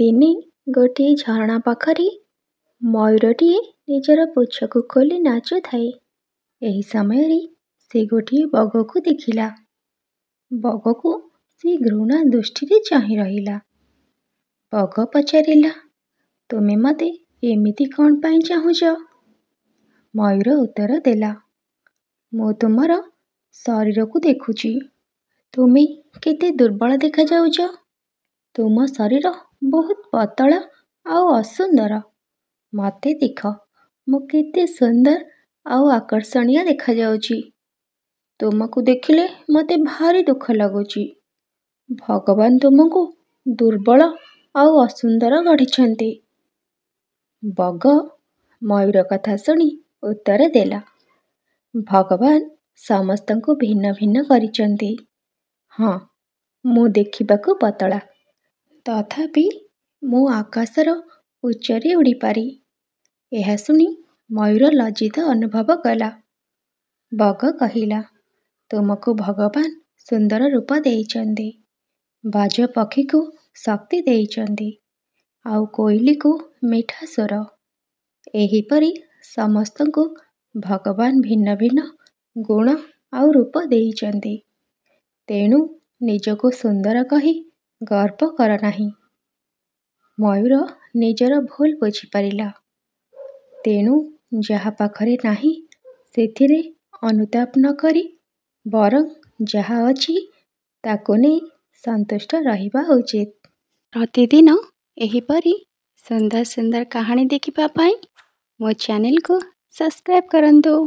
ଦିନେ ଗୋଟିଏ ଝରଣା ପାଖରେ ମୟୂରଟିଏ ନିଜର ପୁଚ୍ଛକୁ ଖୋଲି ନାଚୁଥାଏ ଏହି ସମୟରେ ସେ ଗୋଟିଏ ବଗକୁ ଦେଖିଲା ବଗକୁ ସେ ଘୃଣା ଦୃଷ୍ଟିରେ ଚାହିଁ ରହିଲା ବଗ ପଚାରିଲା ତୁମେ ମୋତେ ଏମିତି କ'ଣ ପାଇଁ ଚାହୁଁଛ ମୟୂର ଉତ୍ତର ଦେଲା ମୁଁ ତୁମର ଶରୀରକୁ ଦେଖୁଛି ତୁମେ କେତେ ଦୁର୍ବଳ ଦେଖାଯାଉଛ ତୁମ ଶରୀର ବହୁତ ପତଳା ଆଉ ଅସୁନ୍ଦର ମୋତେ ଦେଖ ମୁଁ କେତେ ସୁନ୍ଦର ଆଉ ଆକର୍ଷଣୀୟ ଦେଖାଯାଉଛି ତୁମକୁ ଦେଖିଲେ ମୋତେ ଭାରି ଦୁଃଖ ଲାଗୁଛି ଭଗବାନ ତୁମକୁ ଦୁର୍ବଳ ଆଉ ଅସୁନ୍ଦର ଗଢ଼ିଛନ୍ତି ବଗ ମୟୂର କଥା ଶୁଣି ଉତ୍ତର ଦେଲା ଭଗବାନ ସମସ୍ତଙ୍କୁ ଭିନ୍ନ ଭିନ୍ନ କରିଛନ୍ତି ହଁ ମୁଁ ଦେଖିବାକୁ ପତଳା ତଥାପି ମୁଁ ଆକାଶର ଉଚ୍ଚରେ ଉଡ଼ିପାରି ଏହା ଶୁଣି ମୟୂର ଲଜ୍ଜିତ ଅନୁଭବ କଲା ବଗ କହିଲା ତୁମକୁ ଭଗବାନ ସୁନ୍ଦର ରୂପ ଦେଇଛନ୍ତି ବାଜ ପକ୍ଷୀକୁ ଶକ୍ତି ଦେଇଛନ୍ତି ଆଉ କୋଇଲିକୁ ମିଠା ସ୍ୱର ଏହିପରି ସମସ୍ତଙ୍କୁ ଭଗବାନ ଭିନ୍ନ ଭିନ୍ନ ଗୁଣ ଆଉ ରୂପ ଦେଇଛନ୍ତି ତେଣୁ ନିଜକୁ ସୁନ୍ଦର କହି गर्व करना मयूर निजर भूल बुझिपार तेणु जहाँ पाखे ना से अनुताप नक बर जहाँ अच्छी ताकू संतुष्ट रहा उचित प्रतिदिन यहपरी सुंदर सुंदर कहानी देखापी मो चेल को सब्सक्राइब करूँ